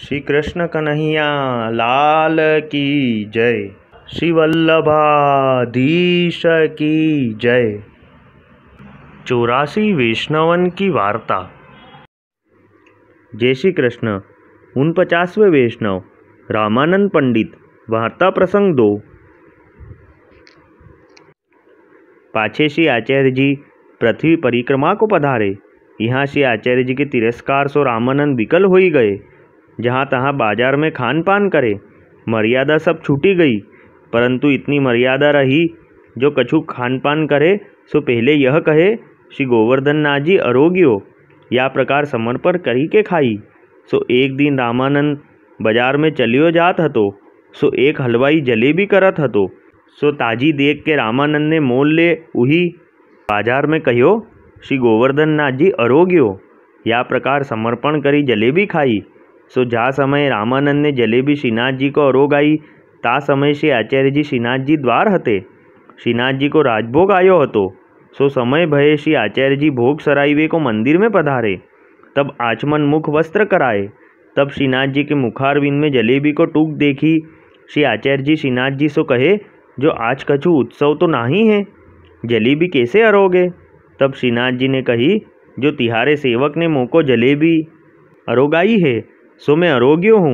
श्री कृष्ण कन्हैया लाल की जय श्री वल्लभाधीश की जय चौरासी वैष्णवन की वार्ता जय श्री कृष्ण उन पचासवें वैष्णव रामानंद पंडित वार्ता प्रसंग दो पाछे श्री आचार्य जी पृथ्वी परिक्रमा को पधारे यहाँ श्री आचार्य जी के तिरस्कार सो रामानंद विकल हो ही गए जहाँ तहाँ बाजार में खान पान करे मर्यादा सब छूटी गई परंतु इतनी मर्यादा रही जो कछु खान पान करे सो पहले यह कहे श्री गोवर्धन नाथ जी अरोग्यो या प्रकार समर्पण करी के खाई सो एक दिन रामानंद बाजार में चलियो जात हतो सो एक हलवाई जलेबी करत हतो सो ताजी देख के रामानंद ने मोल ले उही बाजार में कहो श्री गोवर्धन नाथ जी अरोग्यो या प्रकार समर्पण करी जलेबी खाई सो समय रामानंद ने जलेबी श्रीनाथ जी को રામાનંદને आई ता समय श्री आचार्य जी श्रीनाथ जी द्वार દ્વાર श्रीनाथ जी को राजभोग आयो हतो सो समय भय श्री आचार्य जी भोग सराइवे को मंदिर में पधारे तब आचमन मुख वस्त्र कराए तब श्रीनाथ जी के मुखारविंद में जलेबी को टूक देखी श्री आचार्य जी श्रीनाथ जी सो कहे जो आज कछु उत्सव तो ना ही है जलेबी कैसे अरोगे तब श्रीनाथ जी ने कही जो तिहारे सेवक ने मोको जलेबी अरोगाई है सो मैं अरोग्य हूँ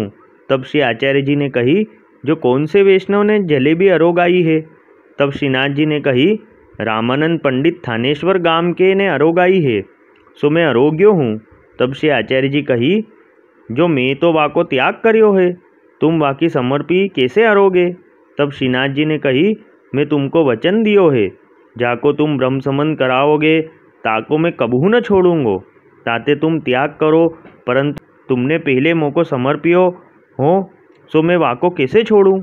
तब श्री आचार्य जी ने कही जो कौन से वैष्णव ने जलेबी अरोग आई है तब श्रीनाथ जी ने कही रामानंद पंडित थानेश्वर गाम के ने अरोग आई है सो मैं अरोग्य हूँ तब श्री आचार्य जी कही जो मैं तो वाको त्याग करो है तुम बाकी समर्पी कैसे अरोगे तब श्रीनाथ जी ने कही मैं तुमको वचन दियो है जाको तुम ब्रह्म समन कराओगे ताको मैं कबू न छोड़ूंगो ताते तुम त्याग करो परंतु तुमने पहले को समर्पियो हो सो मैं वाको कैसे छोड़ूँ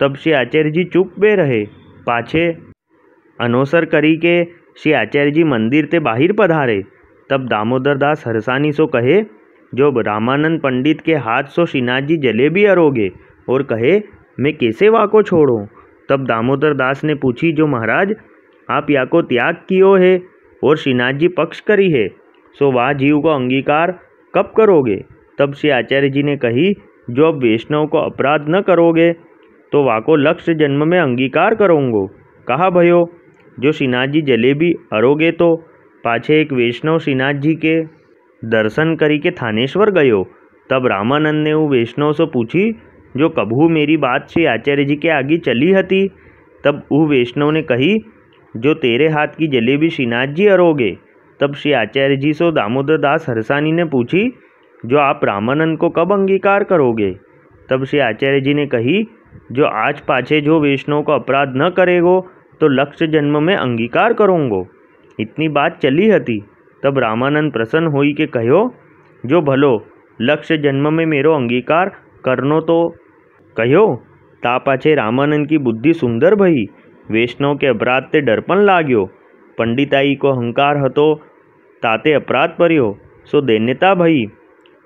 तब श्री आचार्य जी चुप रहे पाछे अनोसर करी के श्री आचार्य जी मंदिर મંદિર बाहर पधारे तब दामोदर दास हरसानी सो कहे जो रामानंद पंडित के हाथ सो श्रीनाथ जी जलेबी अरोगे और कहे मैं कैसे को छोड़ो तब दामोदर दास ने पूछी जो महाराज आप या को त्याग कियो है और श्रीनाथ जी पक्ष करी है सो वाह जीव को अंगीकार कब करोगे तब श्री आचार्य जी ने कही जो अब वैष्णव को अपराध न करोगे तो वाको लक्ष्य जन्म में अंगीकार करोगो कहा भयो जो श्रीनाथ जी जलेबी अरोगे तो पाछे एक वैष्णव श्रीनाथ जी के दर्शन करी के थानेश्वर गयो तब रामानंद ने वो वैष्णव से पूछी जो कभू मेरी बात से आचार्य जी के आगे चली हती तब वह वैष्णव ने कही जो तेरे हाथ की जलेबी श्रीनाथ जी अरोगे तब श्री आचार्य जी सो दामोदर दास हरसानी ने पूछी जो आप रामानंद को कब अंगीकार करोगे तब श्री आचार्य जी ने कही जो आज पाछे जो वैष्णव को अपराध न करेगो तो लक्ष्य जन्म में अंगीकार करोगो इतनी बात चली हती तब रामानंद प्रसन्न हो के कहो जो भलो लक्ष्य जन्म में मेरो अंगीकार करनो तो कहो ता पाछे रामानंद की बुद्धि सुंदर भई वैष्णव के अपराध ते डरपन लागो पंडिताई को अहंकार हतो ताते अपराध पर्यो सो दैन्यता भई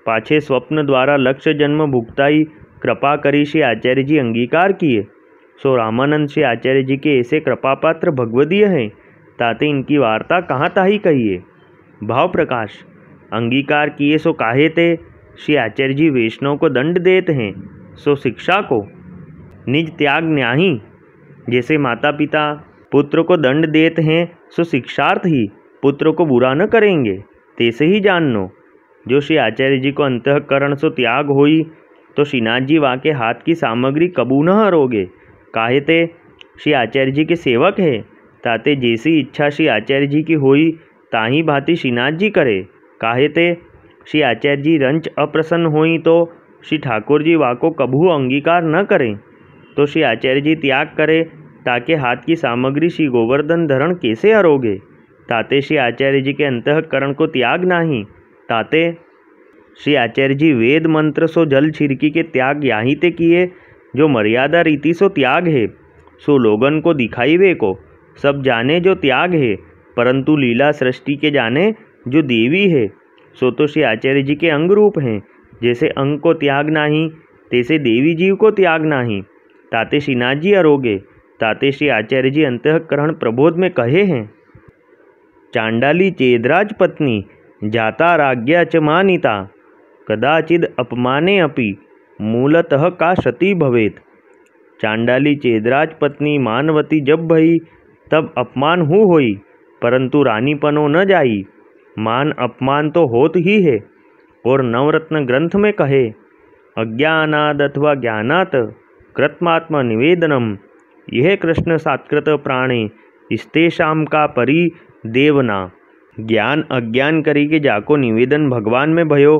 पाछे स्वप्न द्वारा लक्ष्य जन्म भुगताई कृपा करी श्री आचार्य जी अंगीकार किए सो रामानंद श्री आचार्य जी के ऐसे कृपापात्र भगवदीय हैं ताते इनकी वार्ता कहाँ ताही कहिए भाव प्रकाश अंगीकार किए सो काहे ते श्री आचार्य जी वैष्णव को दंड देते हैं सो शिक्षा को निज त्याग न्याही जैसे माता पिता पुत्र को दंड देते हैं सो शिक्षार्थ ही पुत्र को बुरा न करेंगे तैसे ही जान लो जो श्री आचार्य जी को अंतकरण सो त्याग होई तो श्रीनाथ जी के हाथ की सामग्री कबू न हरोगे काहे ते श्री आचार्य जी के सेवक है ताते जैसी इच्छा श्री आचार्य जी की होई ताही भांति श्रीनाथ जी करे काहे ते श्री आचार्य जी रंच अप्रसन्न होई तो श्री ठाकुर जी वाको कबू अंगीकार न करें तो श्री आचार्य जी त्याग करे ताके हाथ की सामग्री श्री गोवर्धन धरण कैसे हरोगे ताते श्री आचार्य जी के अंतकरण को त्याग नहीं ताते श्री आचार्य जी वेद मंत्र सो जल छिड़की के त्याग यहीं ते किए जो मर्यादा रीति सो त्याग है सो लोगन को दिखाई वे को सब जाने जो त्याग है परंतु लीला सृष्टि के जाने जो देवी है सो तो श्री आचार्य जी के अंग रूप हैं जैसे अंग को त्याग नाही तैसे देवी जीव को त्याग नाही ताते श्रीनाथ जी अरोगे ताते श्री आचार्य जी अंतकरण प्रबोध में कहे हैं चांडाली चेदराज पत्नी जाता राज्ञा च मानिता कदाचिद अपमाने अपि मूलतः का सती भवेत चांडाली चेदराज पत्नी मानवती जब भई तब अपमान हु होई परंतु रानीपनो न जाई मान अपमान तो होत ही है और नवरत्न ग्रंथ में कहे अज्ञानाद अथवा ज्ञानात कृत्मात्म निवेदनम यह कृष्ण सात्कृत प्राणी इस्तेषाम का परी देवना अज्ञान करी के जाको निवेदन भगवान में भयो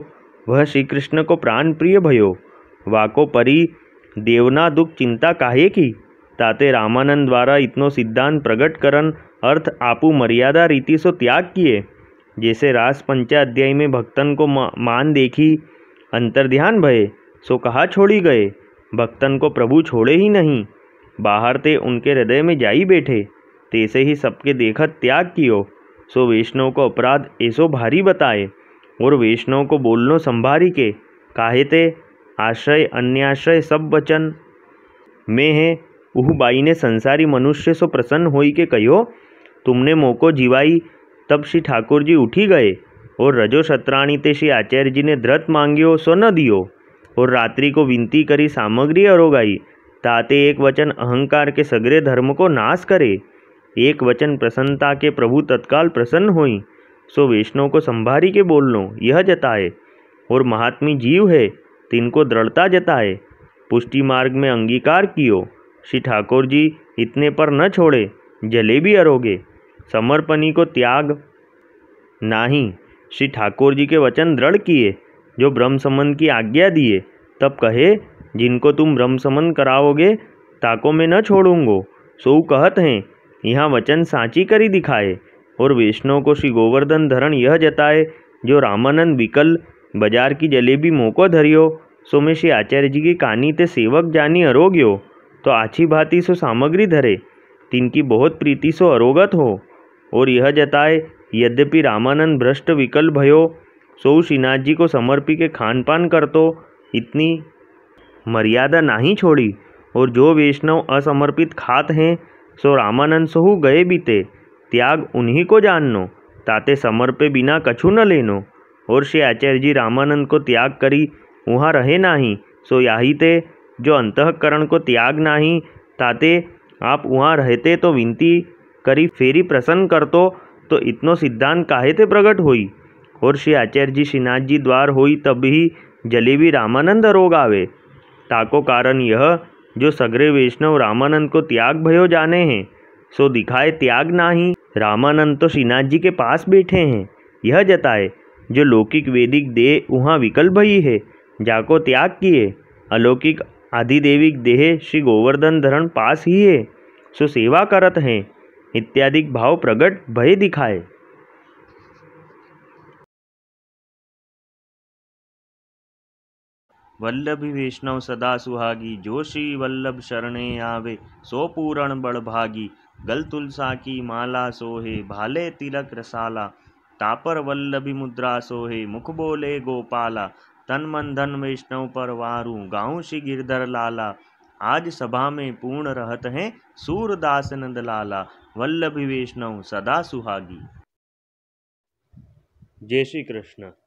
वह श्री कृष्ण को प्राण प्रिय भयो वाको परी देवना दुख चिंता काहे की ताते रामानंद द्वारा इतनो सिद्धांत प्रकट करण अर्थ आपू मर्यादा रीति सो त्याग किए जैसे रास पंचाध्याय में भक्तन को मान देखी अंतर ध्यान भये सो कहा छोड़ी गए भक्तन को प्रभु छोड़े ही नहीं बाहर ते उनके हृदय में जाई बैठे तैसे ही सबके देखत त्याग कियो सो वैष्णव को अपराध ऐसो भारी बताए और वैष्णव को बोलनो संभारी के काहे ते आश्रय अन्याश्रय सब वचन में है वह बाई ने संसारी मनुष्य सो प्रसन्न होई के कहो तुमने मोको जीवाई तब श्री ठाकुर जी उठी गए और रजो शत्राणी ते श्री आचार्य जी ने ध्रत मांगियो सो न दियो और रात्रि को विनती करी सामग्री अरोगाई ताते एक वचन अहंकार के सगरे धर्म को नाश करे एक वचन प्रसन्नता के प्रभु तत्काल प्रसन्न हुई सो वैष्णव को संभारी के बोल लो यह जताए और महात्मी जीव है तिनको दृढ़ता जताए पुष्टि मार्ग में अंगीकार कियो श्री ठाकुर जी इतने पर न छोड़े जलेबी अरोगे समर्पणी को त्याग नाहीं श्री ठाकुर जी के वचन दृढ़ किए जो ब्रह्म संबंध की आज्ञा दिए तब कहे जिनको तुम ब्रह्म संबंध कराओगे ताको में न छोड़ूंगो सो कहत हैं यहाँ वचन सांची करी दिखाए और वैष्णव को श्री गोवर्धन धरण यह जताए जो रामानंद विकल बाजार की जलेबी मोको धरियो सो में श्री आचार्य जी की कहानी તે सेवक जानी अरोग्यो तो आछी भांति सो सामग्री धरे तिनकी बहुत प्रीति सो अरोगत हो और यह जताए यद्यपि रामानंद भ्रष्ट विकल भयो सो श्रीनाथ जी को समर्पी के खान पान कर तो इतनी मर्यादा नहीं छोड़ी और जो वैष्णव असमर्पित खात हैं सो रामानंद સહુ गए बीते त्याग उन्हीं को जाननो ताते समर पे बिना कछु न लेनो और श्री आचार्य जी रामानंद को त्याग करी वहाँ रहे नाहीं सो यही ते जो अंतकरण को त्याग नाहीं ताते आप वहाँ रहते तो विनती करी फेरी प्रसन्न करतो तो इतनो सिद्धांत काहे थे प्रकट हुई और श्री आचार्य जी श्रीनाथ जी द्वार हुई तभी जलेबी रामानंद रोग आवे ताको कारण यह जो सगरे वैष्णव रामानंद को त्याग भयो जाने हैं सो दिखाए त्याग ही रामानंद तो श्रीनाथ जी के पास बैठे हैं यह जताए जो लौकिक वैदिक देह वहाँ विकल भई है जाको त्याग किए अलौकिक आधिदेविक देह श्री गोवर्धन धरण पास ही है सो सेवा करत हैं इत्यादि भाव प्रगट भय दिखाए वल्लभी वैष्णव सदा सुहागी जो श्री वल्लभ शरणे आवे सो पूरण बड़ भागी गल तुलसा की माला सोहे भाले तिलक रसाला तापर वल्लभी मुद्रा सोहे मुख बोले गोपाला तन मन धन वैष्णव पर वारू गाँव श्री गिरधर लाला आज सभा में पूर्ण रहत हैं सूरदास नंद लाला वल्लभी वैष्णव सदा सुहागी जय श्री कृष्ण